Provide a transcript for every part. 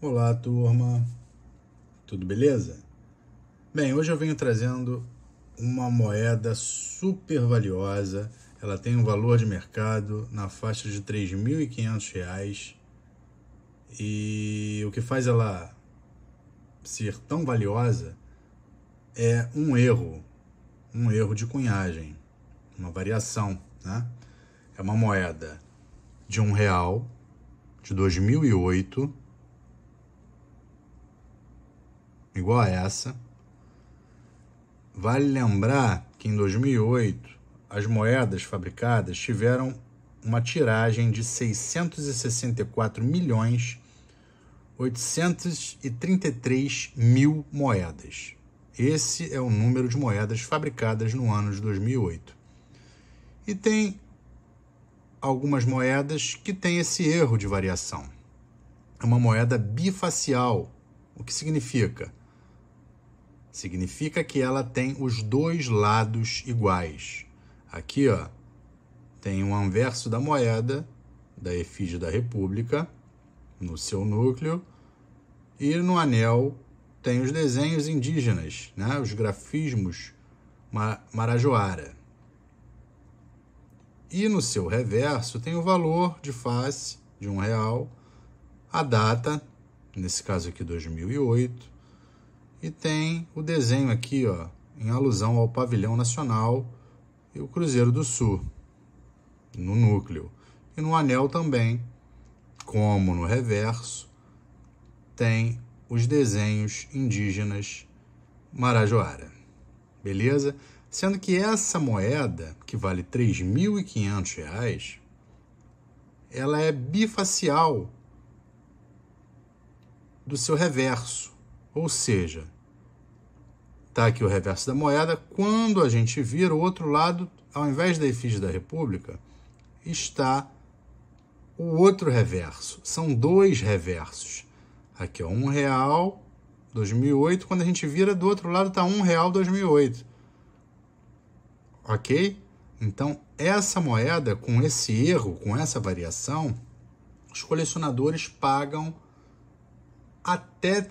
Olá, turma. Tudo beleza? Bem, hoje eu venho trazendo uma moeda super valiosa. Ela tem um valor de mercado na faixa de R$ 3.500 e o que faz ela ser tão valiosa é um erro, um erro de cunhagem, uma variação, né? É uma moeda de um real de 2008 igual a essa. Vale lembrar que em 2008 as moedas fabricadas tiveram uma tiragem de 664 milhões 833 mil moedas. Esse é o número de moedas fabricadas no ano de 2008. E tem algumas moedas que têm esse erro de variação. É uma moeda bifacial, o que significa Significa que ela tem os dois lados iguais. Aqui, ó, tem um anverso da moeda da efígie da República no seu núcleo e no anel tem os desenhos indígenas, né? os grafismos marajoara. E no seu reverso tem o valor de face de um real, a data, nesse caso aqui 2008, e tem o desenho aqui, ó, em alusão ao pavilhão nacional e o Cruzeiro do Sul, no núcleo. E no anel também, como no reverso, tem os desenhos indígenas Marajoara. Beleza? Sendo que essa moeda, que vale R$ 3.500, ela é bifacial do seu reverso, ou seja, Está aqui o reverso da moeda. Quando a gente vira o outro lado, ao invés da efígie da República, está o outro reverso. São dois reversos. Aqui ó, um real 2008. Quando a gente vira do outro lado, está um real 2008. Ok? Então essa moeda, com esse erro, com essa variação, os colecionadores pagam até R$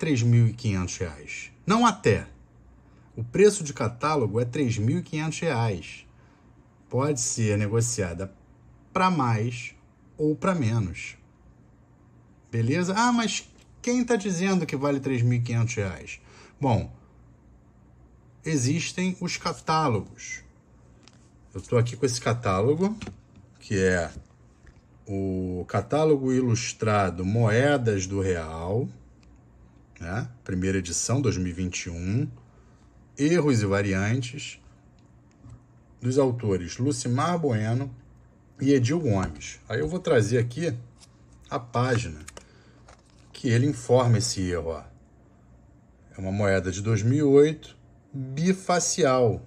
reais Não até, o preço de catálogo é R$ 3.500. Pode ser negociada para mais ou para menos. Beleza? Ah, mas quem está dizendo que vale R$ 3.500? Bom, existem os catálogos. Eu estou aqui com esse catálogo, que é o catálogo ilustrado Moedas do Real, né? primeira edição, 2021. Erros e Variantes, dos autores Lucimar Bueno e Edil Gomes. Aí eu vou trazer aqui a página que ele informa esse erro. Ó. É uma moeda de 2008 bifacial.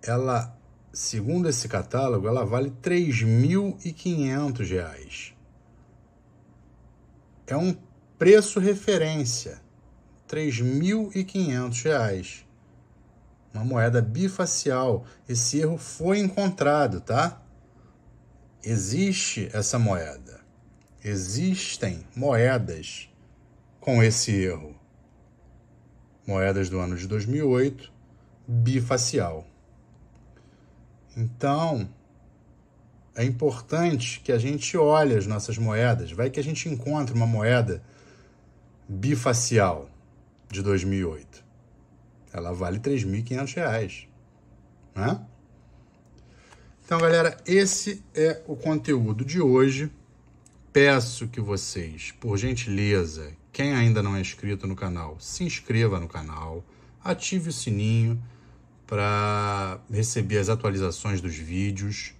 Ela, segundo esse catálogo, ela vale R$ 3.500. É um preço referência. 3.500 reais, Uma moeda bifacial. Esse erro foi encontrado, tá? Existe essa moeda. Existem moedas com esse erro. Moedas do ano de 2008, bifacial. Então, é importante que a gente olhe as nossas moedas. Vai que a gente encontra uma moeda bifacial de 2008. Ela vale R$ 3.500, né? Então, galera, esse é o conteúdo de hoje. Peço que vocês, por gentileza, quem ainda não é inscrito no canal, se inscreva no canal, ative o sininho para receber as atualizações dos vídeos.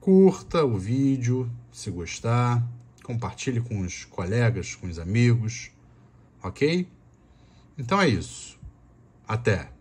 Curta o vídeo, se gostar, compartilhe com os colegas, com os amigos, ok? Então é isso. Até!